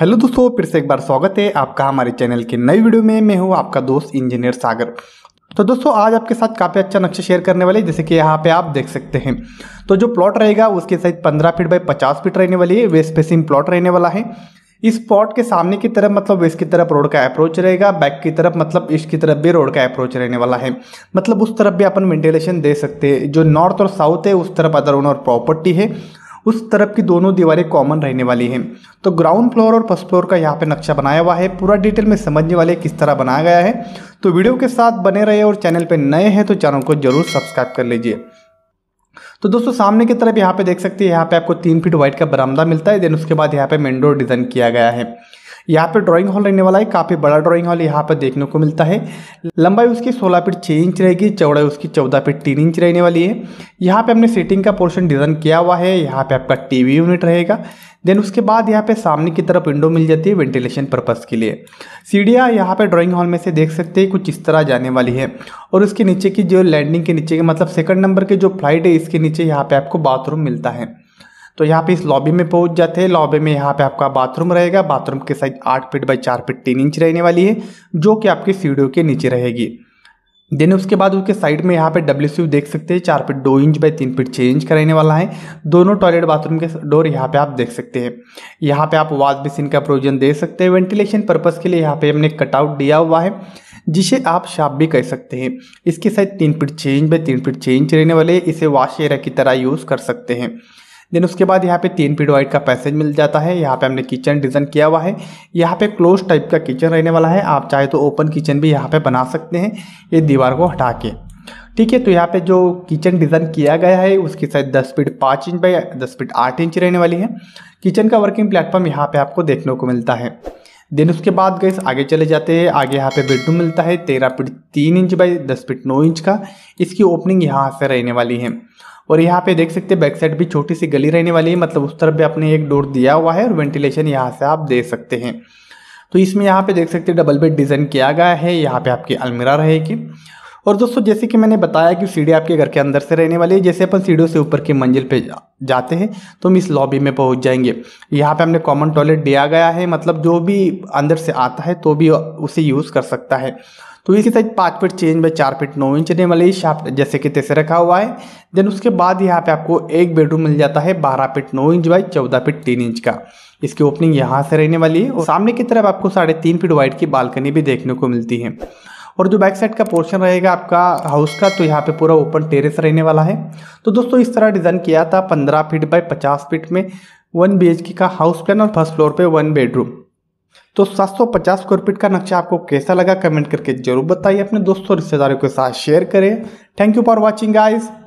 hello दोस्तों फिर से एक बार स्वागत है आपका हमारे चैनल के नई वीडियो में मैं हूँ आपका दोस्त इंजीनियर सागर तो दोस्तों आज आपके साथ काफ़ी अच्छा नक्शा शेयर करने वाले जैसे कि यहाँ पे आप देख सकते हैं तो जो प्लॉट रहेगा उसके साइज 15 फीट बाई 50 फीट रहने वाली है वेस्ट फेसिंग प्लॉट रहने वाला है इस प्लॉट के सामने की तरफ मतलब वेस्ट की तरफ रोड का अप्रोच रहेगा बैक की तरफ मतलब ईस्ट की तरफ भी रोड का अप्रोच रहने वाला है मतलब उस तरफ भी अपन वेंटिलेशन दे सकते हैं जो नॉर्थ और साउथ है उस तरफ अदर ओनर प्रॉपर्टी है उस तरफ की दोनों दीवारें कॉमन रहने वाली हैं तो ग्राउंड फ्लोर और फर्स्ट फ्लोर का यहाँ पे नक्शा बनाया हुआ है पूरा डिटेल में समझने वाले किस तरह बनाया गया है तो वीडियो के साथ बने रहे और चैनल पर नए हैं तो चैनल को जरूर सब्सक्राइब कर लीजिए तो दोस्तों सामने की तरफ यहाँ पे देख सकते हैं यहाँ पे आपको तीन फीट वाइट का बरामदा मिलता है देन उसके बाद यहाँ पे मेनडोर डिज़ाइन किया गया है यहाँ पे ड्राइंग हॉल रहने वाला है काफ़ी बड़ा ड्राइंग हॉल यहाँ पर देखने को मिलता है लंबाई उसकी सोलह फीट छः इंच रहेगी चौड़ाई उसकी चौदह फीट तीन इंच रहने वाली है यहाँ पे हमने सीटिंग का पोर्शन डिज़ाइन किया हुआ है यहाँ पे आपका टीवी यूनिट रहेगा देन उसके बाद यहाँ पे सामने की तरफ विंडो मिल जाती है वेंटिलेशन पर्पज़ के लिए सीढ़ियाँ यहाँ पे ड्राइंग हॉल में से देख सकते हैं कुछ इस तरह जाने वाली है और उसके नीचे की जो लैंडिंग के नीचे के मतलब सेकंड नंबर के जो फ्लाइट है इसके नीचे यहाँ पे आपको बाथरूम मिलता है तो यहाँ पे इस लॉबी में पहुँच जाते हैं लॉबी में यहाँ पे आपका बाथरूम रहेगा बाथरूम के साइज आठ फीट बाई चार फीट तीन इंच रहने वाली है जो कि आपकी सीढ़ियों के नीचे रहेगी देन उसके बाद उसके साइड में यहाँ पे डब्ल्यू देख सकते हैं चार फिट दो इंच बाई तीन फिट छः इंच का रहने वाला है दोनों टॉयलेट बाथरूम के डोर यहाँ पे आप देख सकते हैं यहाँ पे आप वाश बेसिन का प्रोविजन दे सकते हैं वेंटिलेशन पर्पज़ के लिए यहाँ पे हमने कटआउट दिया हुआ है जिसे आप शाप भी कह सकते हैं इसके साइज तीन फिट छः इंच बाई तीन फिट छः इंच रहने वाले इसे वाश एरिया की तरह यूज़ कर सकते हैं देन उसके बाद यहाँ पे तीन फीट वाइड का पैसेज मिल जाता है यहाँ पे हमने किचन डिज़ाइन किया हुआ है यहाँ पे क्लोज टाइप का किचन रहने वाला है आप चाहे तो ओपन किचन भी यहाँ पे बना सकते हैं ये दीवार को हटा के ठीक है तो यहाँ पे जो किचन डिज़ाइन किया गया है उसकी साइज दस फीट पाँच इंच बाई दस फीट आठ इंच रहने वाली है किचन का वर्किंग प्लेटफॉर्म यहाँ पे आपको देखने को मिलता है देन उसके बाद गैस आगे चले जाते हैं आगे यहाँ पे बेडरूम मिलता है तेरह फीट तीन इंच बाई दस फीट नौ इंच का इसकी ओपनिंग यहाँ से रहने वाली है और यहाँ पे देख सकते हैं बैक साइड भी छोटी सी गली रहने वाली है मतलब उस तरफ भी आपने एक डोर दिया हुआ है और वेंटिलेशन यहाँ से आप दे सकते हैं तो इसमें यहाँ पे देख सकते हैं डबल बेड डिज़ाइन किया गया है यहाँ पे आपकी अलमीरा रहेगी और दोस्तों जैसे कि मैंने बताया कि सीढ़ी आपके घर के अंदर से रहने वाली है जैसे अपन सीढ़ियों से ऊपर की मंजिल पे जा, जाते हैं तो हम इस लॉबी में पहुंच जाएंगे यहाँ पे हमने कॉमन टॉयलेट दिया गया है मतलब जो भी अंदर से आता है तो भी उसे यूज़ कर सकता है तो इसी साइज पाँच फीट छः इंच बाई चार फिट नौ इंच रहने वाली शाफ्ट जैसे कि तैसे रखा हुआ है देन उसके बाद यहाँ पे आपको एक बेडरूम मिल जाता है बारह फिट नौ इंच बाई चौदह फिट तीन इंच का इसकी ओपनिंग यहाँ से रहने वाली है और सामने की तरफ आपको साढ़े तीन फिट वाइड की बालकनी भी देखने को मिलती है और जो बैक साइड का पोर्शन रहेगा आपका हाउस का तो यहाँ पे पूरा ओपन टेरेस रहने वाला है तो दोस्तों इस तरह डिज़ाइन किया था पंद्रह फीट बाई पचास फीट में वन बी का हाउस प्लान और फर्स्ट फ्लोर पे वन बेडरूम तो 750 स्क्वायर फीट का नक्शा आपको कैसा लगा कमेंट करके जरूर बताइए अपने दोस्तों रिश्तेदारों के साथ शेयर करें thank you for watching guys